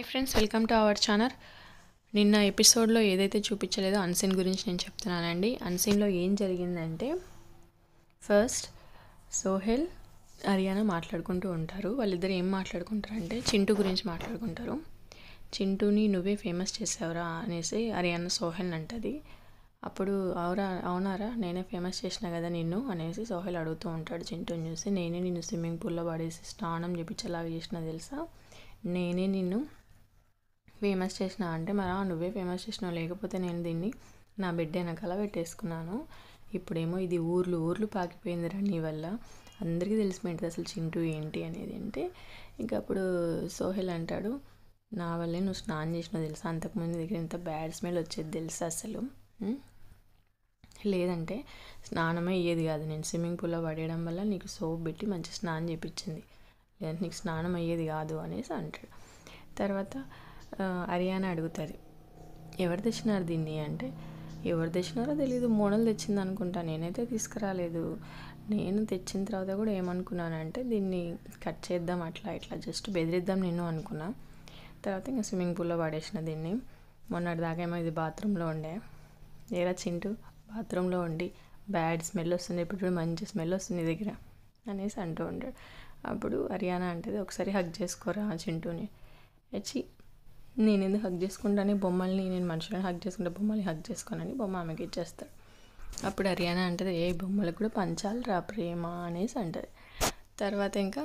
hi friends welcome to our channel నిన్న ఎపిసోడ్లో ఏదైతే చూపించలేదో అన్సీన్ గురించి నేను చెప్తున్నానండి అన్సీన్లో ఏం జరిగిందంటే ఫస్ట్ సోహెల్ హర్యానా మాట్లాడుకుంటూ ఉంటారు వాళ్ళిద్దరు ఏం మాట్లాడుకుంటారంటే చింటూ గురించి మాట్లాడుకుంటారు చింటూని నువ్వే ఫేమస్ చేసావురా అనేసి హర్యానా సోహెల్ అంటది అప్పుడు అవురా అవునారా నేనే ఫేమస్ చేసిన కదా నిన్ను అనేసి సోహెల్ అడుగుతూ ఉంటాడు చింటూని చూసి నేనే నిన్ను స్విమ్మింగ్ పూల్లో పడేసి స్నానం చేపించేలాగా చేసిన తెలుసా నేనే నిన్ను ఫేమస్ చేసినా అంటే మరా నువ్వే ఫేమస్ చేసినావు లేకపోతే నేను దీన్ని నా బిడ్డ వెనకాల పెట్టేసుకున్నాను ఇప్పుడేమో ఇది ఊర్లు ఊర్లు పాకిపోయింది రండి వల్ల అందరికీ తెలిసిపోయింది అసలు చింటూ ఏంటి అనేది అంటే ఇంకా అప్పుడు సోహెల్ అంటాడు నా వల్లే నువ్వు స్నానం చేసిన తెలుసా అంతకుముందు దగ్గర ఎంత బ్యాడ్ స్మెల్ వచ్చేది తెలుసు అసలు లేదంటే స్నానమే అయ్యేది కాదు నేను స్విమ్మింగ్ పూల్లో పడేయడం వల్ల నీకు సోప్ పెట్టి మంచి స్నానం చేయించింది లేదంటే నీకు స్నానం అయ్యేది కాదు అనేసి అంటాడు తర్వాత అరియానా అడుగుతుంది ఎవరు తెచ్చినారు దీన్ని అంటే ఎవరు తెచ్చినారో తెలీదు మోడల్ తెచ్చింది అనుకుంటా నేనైతే తీసుకురాలేదు నేను తెచ్చిన తర్వాత కూడా ఏమనుకున్నానంటే దీన్ని కట్ చేద్దాం అట్లా ఇట్లా జస్ట్ బెదిరిద్దాం నేను అనుకున్నా తర్వాత ఇంకా స్విమ్మింగ్ పూల్లో పడేసిన దీన్ని మొన్నటి దాకా ఏమో ఇది బాత్రూంలో ఉండే ఎలా చింటూ బాత్రూంలో ఉండి బ్యాడ్ స్మెల్ వస్తుంది ఇప్పుడు మంచి స్మెల్ వస్తుంది దగ్గర అనేసి అంటూ ఉంటాడు అప్పుడు హర్యానా అంటే ఒకసారి హగ్ చేసుకోరా చింటూని వచ్చి నేను ఎందుకు హక్ చేసుకుంటానే బొమ్మల్ని నేను మనుషులను హక్ చేసుకుంటే బొమ్మల్ని హక్ చేసుకోనని బొమ్మ ఆమెకి ఇచ్చేస్తాడు అప్పుడు హర్యానా అంటది ఏ బొమ్మలకు కూడా పంచాలి రా ప్రేమ అనేసి అంటది తర్వాత ఇంకా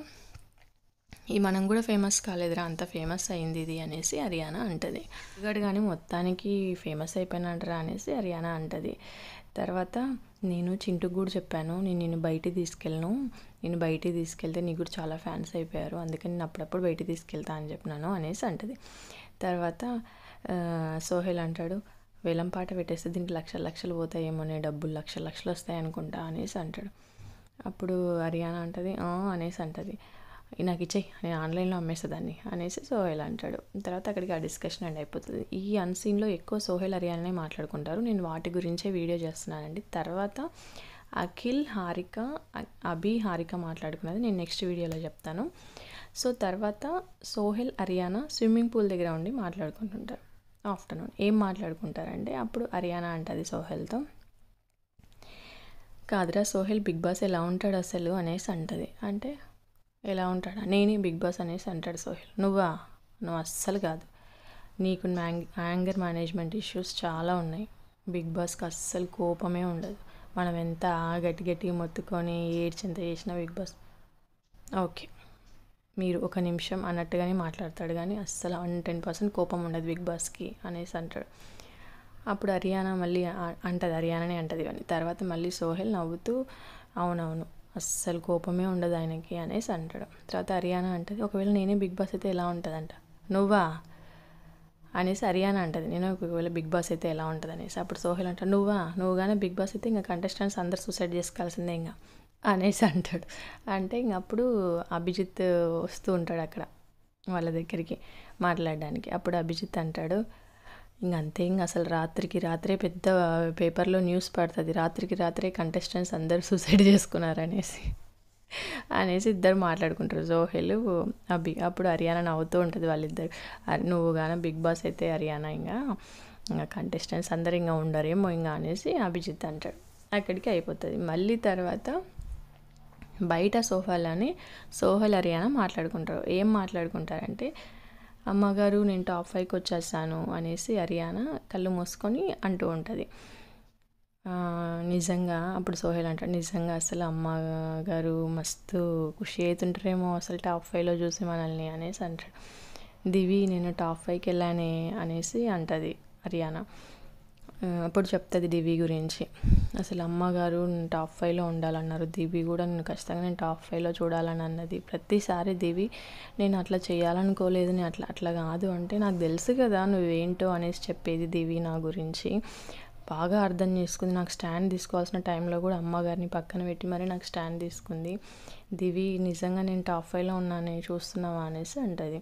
ఈ మనం కూడా ఫేమస్ కాలేదురా అంత ఫేమస్ అయింది ఇది అనేసి హరియానా అంటుంది ఇక్కడ కానీ మొత్తానికి ఫేమస్ అయిపోయినట్రా అనేసి హరియానా అంటుంది తర్వాత నేను చింటుకు కూడా చెప్పాను నేను నిన్ను బయట తీసుకెళ్ళను నేను బయట తీసుకెళ్తే నీ కూడా చాలా ఫ్యాన్స్ అయిపోయారు అందుకని నేను అప్పుడప్పుడు బయట తీసుకెళ్తా అని చెప్పినాను అనేసి అంటది తర్వాత సోహెల్ అంటాడు వేలం పాట పెట్టేస్తే దీనికి లక్షల లక్షలు అనే డబ్బులు లక్షల లక్షలు వస్తాయి అనుకుంటా అనేసి అంటాడు అప్పుడు హరియానా అంటది అనేసి అంటది నాకు ఇచ్చేయి నేను ఆన్లైన్లో అమ్మేసేదాన్ని అనేసి సోహెల్ అంటాడు తర్వాత అక్కడికి ఆ డిస్కషన్ అండ్ అయిపోతుంది ఈ అన్సీన్లో ఎక్కువ సోహెల్ అరియాలనే మాట్లాడుకుంటారు నేను వాటి గురించే వీడియో చేస్తున్నానండి తర్వాత అఖిల్ హారిక అభి హారిక మాట్లాడుకున్నది నేను నెక్స్ట్ వీడియోలో చెప్తాను సో తర్వాత సోహెల్ అరియానా స్విమ్మింగ్ పూల్ దగ్గర ఉండి మాట్లాడుకుంటుంటారు ఆఫ్టర్నూన్ ఏం మాట్లాడుకుంటారంటే అప్పుడు అరియానా అంటుంది సోహెల్తో కాదురా సోహెల్ బిగ్ బాస్ ఎలా ఉంటాడు అసలు అనేసి అంటుంది అంటే ఎలా ఉంటాడా నేనే బిగ్ బాస్ అనేసి అంటాడు సోహెల్ నువ్వా నువ్వు అస్సలు కాదు నీకు యాంగర్ మేనేజ్మెంట్ ఇష్యూస్ చాలా ఉన్నాయి బిగ్ బాస్కి అస్సలు కోపమే ఉండదు మనం ఎంత గట్టి గట్టి మొత్తుకొని ఏడ్చింత చేసినా బిగ్ బాస్ ఓకే మీరు ఒక నిమిషం అన్నట్టుగానే మాట్లాడతాడు కానీ అస్సలు వన్ టెన్ పర్సెంట్ కోపం ఉండదు బిగ్ బాస్కి అనేసి అంటాడు అప్పుడు హర్యానా మళ్ళీ అంటది హర్యానానే అంటది కానీ తర్వాత మళ్ళీ సోహెల్ నవ్వుతూ అవునవును అస్సలు కోపమే ఉండదు ఆయనకి అనేసి అంటాడు తర్వాత అరియానా అంటది ఒకవేళ నేనే బిగ్ బాస్ అయితే ఎలా ఉంటుందంట నువ్వా అనేసి అరియానా అంటది నేను ఒకవేళ బిగ్ బాస్ అయితే ఎలా ఉంటుంది అనేసి అప్పుడు సోహెల్ అంటాడు నువ్వా నువ్వుగానే బిగ్ బాస్ అయితే ఇంకా కంటెస్టెంట్స్ అందరు సూసైడ్ చేసుకోవాల్సిందే ఇంకా అనేసి అంటాడు అంటే ఇంక అప్పుడు అభిజిత్ వస్తూ ఉంటాడు అక్కడ వాళ్ళ దగ్గరికి మాట్లాడడానికి అప్పుడు అభిజిత్ అంటాడు ఇంక అంతే ఇంక అసలు రాత్రికి రాత్రే పెద్ద పేపర్లో న్యూస్ పడుతుంది రాత్రికి రాత్రే కంటెస్టెంట్స్ అందరూ సూసైడ్ చేసుకున్నారనేసి అనేసి ఇద్దరు మాట్లాడుకుంటారు జోహెల్ అబ్బి అప్పుడు హర్యానా నవ్వుతూ ఉంటుంది వాళ్ళిద్దరు నువ్వు కానీ బిగ్ బాస్ అయితే హర్యానా ఇంకా ఇంకా కంటెస్టెంట్స్ అందరు ఇంకా ఉండరేమో ఇంకా అనేసి అభిజిత్ అంటాడు అక్కడికి అయిపోతుంది మళ్ళీ తర్వాత బయట అని సోహల్ హర్యానా మాట్లాడుకుంటారు ఏం మాట్లాడుకుంటారంటే అమ్మగారు నేను టాప్ ఫైవ్కి వచ్చేసాను అనేసి హరియానా కళ్ళు మూసుకొని అంటూ ఉంటుంది నిజంగా అప్పుడు సోహెల్ అంటాడు నిజంగా అసలు అమ్మగారు మస్తు ఖుషి అవుతుంటారేమో అసలు టాప్ ఫైవ్లో చూసి మనల్ని అనేసి అంటాడు దివి నేను టాప్ ఫైవ్కి వెళ్ళానే అనేసి అంటుంది హరియానా అప్పుడు చెప్తుంది దివి గురించి అసలు అమ్మగారు నేను టాప్ ఫైవ్లో ఉండాలన్నారు దివి కూడా నేను ఖచ్చితంగా నేను టాప్ ఫైవ్లో చూడాలని అన్నది ప్రతిసారి దివి నేను అట్లా చేయాలనుకోలేదు నేను అట్లా అట్లా కాదు అంటే నాకు తెలుసు కదా నువ్వేంటో అనేసి చెప్పేది దివి నా గురించి బాగా అర్థం చేసుకుంది నాకు స్టాండ్ తీసుకోవాల్సిన టైంలో కూడా అమ్మగారిని పక్కన పెట్టి మరీ నాకు స్టాండ్ తీసుకుంది దివి నిజంగా నేను టాప్ ఫైవ్లో ఉన్నాను చూస్తున్నావా అనేసి అంటది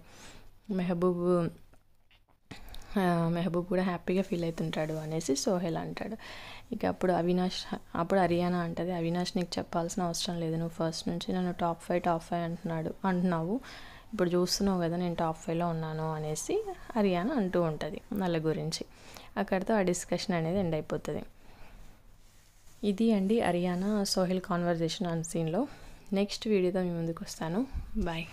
మెహబూబ్ మెహబూబ్ కూడా హ్యాపీగా ఫీల్ అవుతుంటాడు అనేసి సోహెల్ అంటాడు ఇక అప్పుడు అవినాష్ అప్పుడు హరియానా అంటది అవినాష్ నీకు చెప్పాల్సిన అవసరం లేదు నువ్వు ఫస్ట్ నుంచి నన్ను టాప్ ఫైవ్ టాప్ ఫైవ్ అంటున్నాడు అంటున్నావు ఇప్పుడు చూస్తున్నావు కదా నేను టాప్ ఫైవ్లో ఉన్నాను అనేసి హరియానా అంటూ ఉంటుంది వాళ్ళ గురించి అక్కడితో ఆ డిస్కషన్ అనేది ఎండ్ అయిపోతుంది ఇది అండి హరియానా సోహెల్ కాన్వర్జేషన్ అన్ సీన్లో నెక్స్ట్ వీడియోతో మీ ముందుకు వస్తాను బాయ్